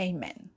Amen.